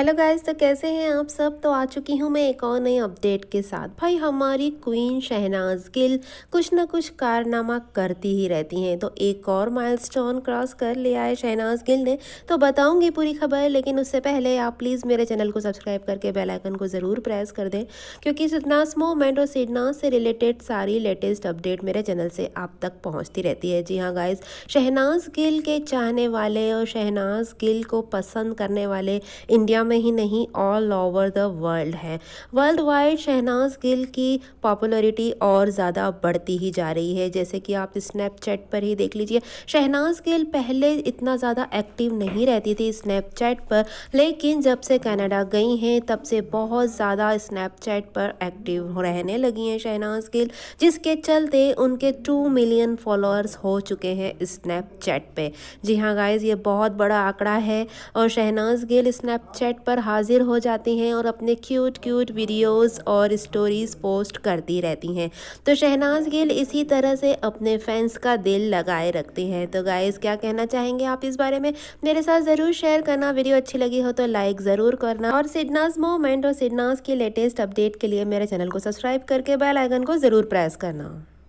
hello guys तो कैसे हैं आप सब तो आ चुकी हूँ मैं एक और नए अपडेट के साथ भाई हमारी क्वीन शहनाज गिल कुछ ना कुछ कारनामा करती ही रहती हैं तो एक और माइलस्टोन क्रॉस कर लिया है शहनाज गिल ने तो बताऊंगी पूरी खबर लेकिन उससे पहले आप प्लीज़ मेरे चैनल को सब्सक्राइब करके बेल आइकन को ज़रूर प्रेस कर दें क्योंकि सिडनास मोमेंट और सिडनास से रिलेटेड सारी लेटेस्ट अपडेट मेरे चैनल से आप तक पहुँचती रहती है जी हाँ गाइज शहनाज गिल के चाहने वाले और शहनाज गिल को पसंद करने वाले इंडिया में ही नहीं ऑल ओवर द वर्ल्ड है वर्ल्ड वाइड शहनाज गिल की पॉपुलरिटी और ज़्यादा बढ़ती ही जा रही है जैसे कि आप स्नैपचैट पर ही देख लीजिए शहनाज गिल पहले इतना ज़्यादा एक्टिव नहीं रहती थी स्नैपचैट पर लेकिन जब से कनाडा गई हैं तब से बहुत ज़्यादा स्नैपचैट पर एक्टिव रहने लगी हैं शहनाज गिल जिसके चलते उनके टू मिलियन फॉलोअर्स हो चुके हैं स्नैपचैट पे जी हाँ गाइज ये बहुत बड़ा आंकड़ा है और शहनाज गिल स्नैपचैट नेट पर हाजिर हो जाती हैं और अपने क्यूट क्यूट वीडियोस और स्टोरीज पोस्ट करती रहती हैं तो शहनाज गिल इसी तरह से अपने फैंस का दिल लगाए रखती हैं तो गाइस क्या कहना चाहेंगे आप इस बारे में मेरे साथ ज़रूर शेयर करना वीडियो अच्छी लगी हो तो लाइक ज़रूर करना और सिडनाज मोमेंट और सिडनाज की लेटेस्ट अपडेट के लिए मेरे चैनल को सब्सक्राइब करके बेल आइकन को ज़रूर प्रेस करना